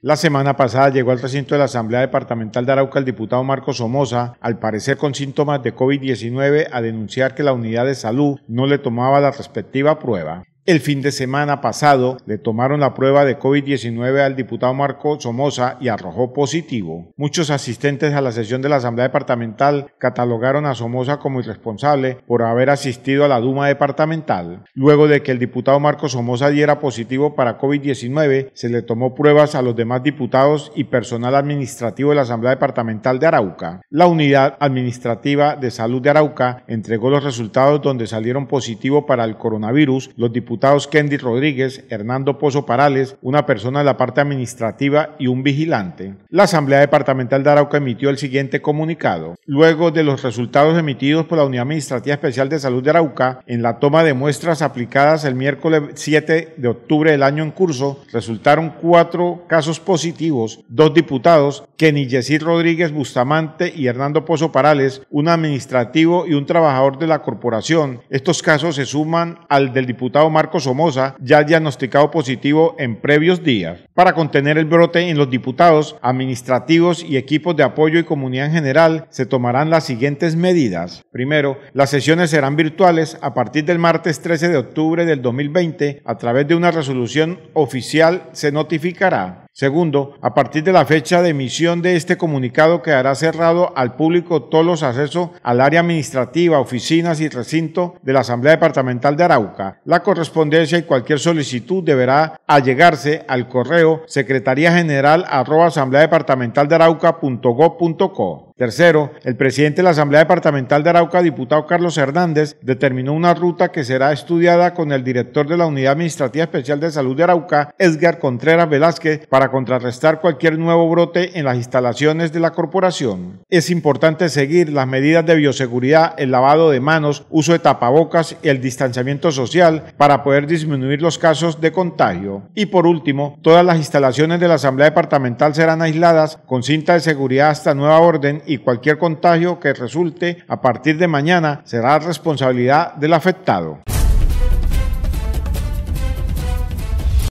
La semana pasada llegó al recinto de la Asamblea Departamental de Arauca el diputado Marco Somoza, al parecer con síntomas de COVID-19, a denunciar que la unidad de salud no le tomaba la respectiva prueba. El fin de semana pasado le tomaron la prueba de COVID-19 al diputado Marco Somoza y arrojó positivo. Muchos asistentes a la sesión de la Asamblea Departamental catalogaron a Somoza como irresponsable por haber asistido a la Duma Departamental. Luego de que el diputado Marco Somoza diera positivo para COVID-19, se le tomó pruebas a los demás diputados y personal administrativo de la Asamblea Departamental de Arauca. La Unidad Administrativa de Salud de Arauca entregó los resultados donde salieron positivo para el coronavirus los diputados diputados Rodríguez, Hernando Pozo Parales, una persona de la parte administrativa y un vigilante. La Asamblea Departamental de Arauca emitió el siguiente comunicado. Luego de los resultados emitidos por la Unidad Administrativa Especial de Salud de Arauca en la toma de muestras aplicadas el miércoles 7 de octubre del año en curso, resultaron cuatro casos positivos, dos diputados, Kenny Yesir Rodríguez Bustamante y Hernando Pozo Parales, un administrativo y un trabajador de la corporación. Estos casos se suman al del diputado Marco Somoza, ya diagnosticado positivo en previos días, para contener el brote en los diputados, administrativos y equipos de apoyo y comunidad en general, se tomarán las siguientes medidas. Primero, las sesiones serán virtuales a partir del martes 13 de octubre del 2020. A través de una resolución oficial se notificará. Segundo, a partir de la fecha de emisión de este comunicado quedará cerrado al público todos los accesos al área administrativa, oficinas y recinto de la Asamblea Departamental de Arauca. La correspondencia y cualquier solicitud deberá allegarse al correo secretaría general arroba asamblea departamental de Tercero, el presidente de la Asamblea Departamental de Arauca, diputado Carlos Hernández, determinó una ruta que será estudiada con el director de la Unidad Administrativa Especial de Salud de Arauca, Edgar Contreras Velázquez, para contrarrestar cualquier nuevo brote en las instalaciones de la corporación. Es importante seguir las medidas de bioseguridad, el lavado de manos, uso de tapabocas y el distanciamiento social para poder disminuir los casos de contagio. Y por último, todas las instalaciones de la Asamblea Departamental serán aisladas con cinta de seguridad hasta nueva orden y cualquier contagio que resulte a partir de mañana será responsabilidad del afectado.